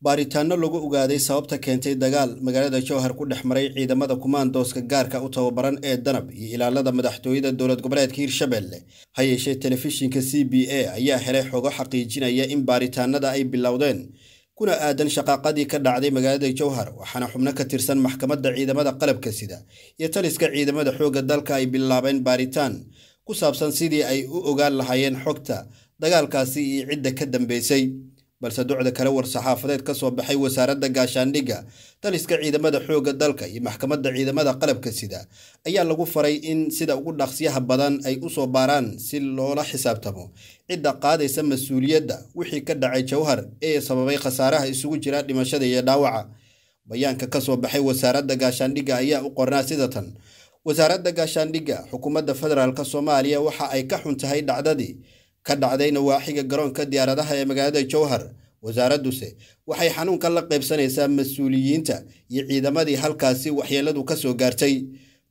baaritaano lagu ogaaday sababta keentay dagaal magaalada jowhar ku dhex maray ciidamada kumaandooska gaarka u tababaran ee danab iyo ilaalada madaxtooyada dowlad goboleedka hiirshabeelle ha yeeshee telefishinka c b a ayaa helay xogo xaqiijinaya in baaritaanada ay bilowdeen kuna aadan shaqaaqadii ka dhacday magaalada jowhar waxaana xubno ka tirsan maxkamadda ciidamada qalabka sida iyo taliska ciidamada xoogga dalka ay bilaabeen baaritaan ku saabsan sidii ay u ogaan lahaayeen xogta dagaalkaasi iyo cidda ka dambeysay balse ducda kale war-saxaafadeed ka soo baxay wasaaradda gaashaandhigga taliska ciidamada xoogga dalka iyo maxkamadda ciidamada qalabka sida ayaa lagu faray in sida ugu dhaqsyaha badan ay u soo baaraan si loola xisaabtamo cidda qaadaysa mas-uuliyadda wixii ka dhacay jawhar ee sababay khasaaraha isugu jira dhimashada iyo dhaawaca bayaanka ka soo baxay wasaaradda gaashaandhigga ayaa u qornaa sida tan wasaaradda gaashaandhigga xukuumadda federaalk soomaaliya waxa ay ka xun tahay dhacdadii ka dhacdayna waa xiga garoonka diyaaradaha ee magaalada jowhar wasaaradduse waxay xanuunka la qaybsanaysaa mas-uuliyiinta iyo ciidamadii halkaasi waxyeeladu ka soo gaartay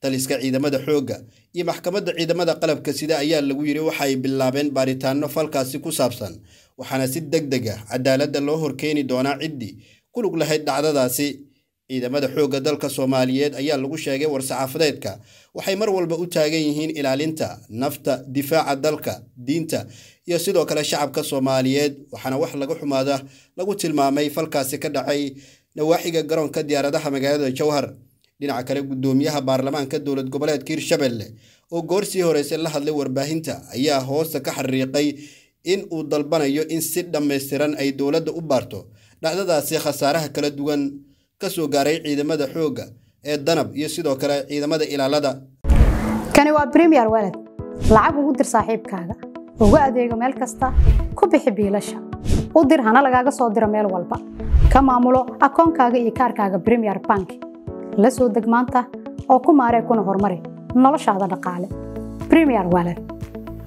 taliska ciidamada xoogga iyo maxkamadda ciidamada qalabka sida ayaa lagu yidhi waxay bilaabeen baaritaano falkaasi ku saabsan waxaana si deg deg ah cadaaladda loo horkeeni doonaa ciddii ku lug lahayd dhacdadaasi ciidamada xoogga dalka soomaaliyeed ayaa lagu sheegay war-saxaafadeedka waxay mar walba u taagan yihiin ilaalinta nafta difaaca dalka diinta iyo sidoo kale shacabka soomaaliyeed waxaana wax laga xumaada lagu tilmaamay falkaasi ka dhacay nawaaxiga garoonka diyaaradaha magaalada jowhar dhinaca kale guddoomiyaha baarlamaanka dowlad goboleedka hirshabelle oo goorsii horeyse la hadlay warbaahinta ayaa hoosta ka xariiqay in uu dalbanayo in si dhammaystiran ay dowladda u baarto dhacdadaasi khasaaraha kala duwan ka soo gaaray ciidamada xoogga ee danab iyo sidoo kale ciidamada ilaalada kani waa premier weled lacag ugu dir saaxiibkaaga ugu adeego meel kasta ku bixi biilasha u dir hana lagaaga soo diro meel walba ka maamulo akoonkaaga iyo kaarkaaga premier bank la soo deg maanta oo ku maaree kuna horumari noloshaada dhaqaale brimiyer weled